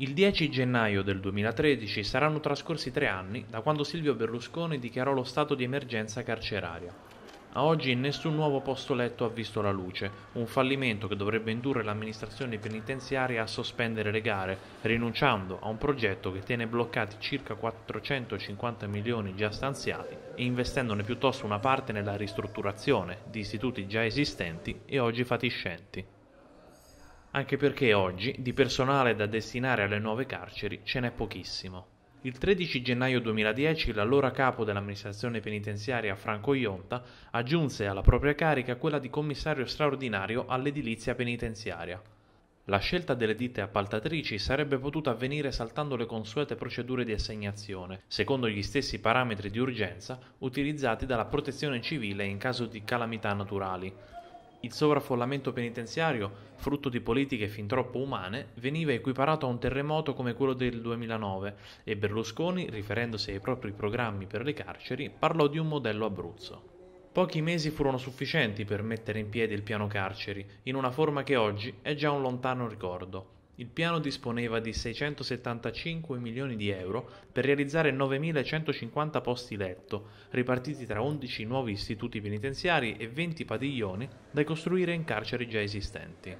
Il 10 gennaio del 2013 saranno trascorsi tre anni da quando Silvio Berlusconi dichiarò lo stato di emergenza carceraria. A oggi nessun nuovo posto letto ha visto la luce, un fallimento che dovrebbe indurre l'amministrazione penitenziaria a sospendere le gare, rinunciando a un progetto che tiene bloccati circa 450 milioni già stanziati e investendone piuttosto una parte nella ristrutturazione di istituti già esistenti e oggi fatiscenti anche perché oggi di personale da destinare alle nuove carceri ce n'è pochissimo. Il 13 gennaio 2010 l'allora capo dell'amministrazione penitenziaria Franco Ionta aggiunse alla propria carica quella di commissario straordinario all'edilizia penitenziaria. La scelta delle ditte appaltatrici sarebbe potuta avvenire saltando le consuete procedure di assegnazione, secondo gli stessi parametri di urgenza utilizzati dalla protezione civile in caso di calamità naturali, il sovraffollamento penitenziario, frutto di politiche fin troppo umane, veniva equiparato a un terremoto come quello del 2009 e Berlusconi, riferendosi ai propri programmi per le carceri, parlò di un modello Abruzzo. Pochi mesi furono sufficienti per mettere in piedi il piano carceri, in una forma che oggi è già un lontano ricordo, il piano disponeva di 675 milioni di euro per realizzare 9.150 posti letto, ripartiti tra 11 nuovi istituti penitenziari e 20 padiglioni da costruire in carceri già esistenti.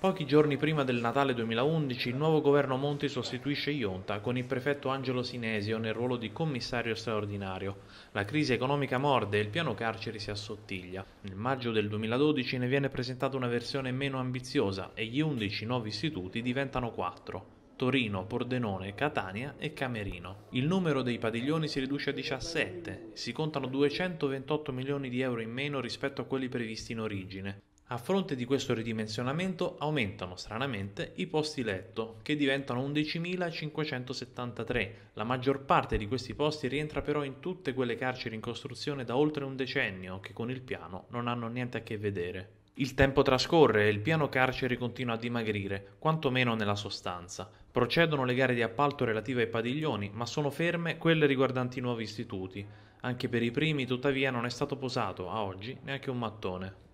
Pochi giorni prima del Natale 2011 il nuovo governo Monti sostituisce Ionta con il prefetto Angelo Sinesio nel ruolo di commissario straordinario. La crisi economica morde e il piano carceri si assottiglia. Nel maggio del 2012 ne viene presentata una versione meno ambiziosa e gli 11 nuovi istituti diventano 4. Torino, Pordenone, Catania e Camerino. Il numero dei padiglioni si riduce a 17, si contano 228 milioni di euro in meno rispetto a quelli previsti in origine. A fronte di questo ridimensionamento aumentano stranamente i posti letto, che diventano 11.573. La maggior parte di questi posti rientra però in tutte quelle carceri in costruzione da oltre un decennio che con il piano non hanno niente a che vedere. Il tempo trascorre e il piano carceri continua a dimagrire, quantomeno nella sostanza. Procedono le gare di appalto relative ai padiglioni, ma sono ferme quelle riguardanti i nuovi istituti. Anche per i primi, tuttavia, non è stato posato, a oggi, neanche un mattone.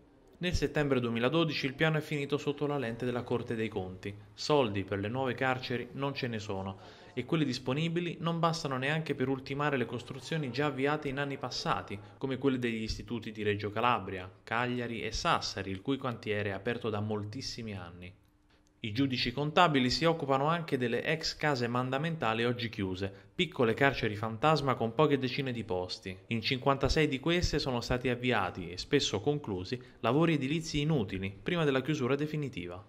Nel settembre 2012 il piano è finito sotto la lente della Corte dei Conti. Soldi per le nuove carceri non ce ne sono e quelli disponibili non bastano neanche per ultimare le costruzioni già avviate in anni passati, come quelle degli istituti di Reggio Calabria, Cagliari e Sassari, il cui cantiere è aperto da moltissimi anni. I giudici contabili si occupano anche delle ex case mandamentali oggi chiuse, piccole carceri fantasma con poche decine di posti. In 56 di queste sono stati avviati e spesso conclusi lavori edilizi inutili prima della chiusura definitiva.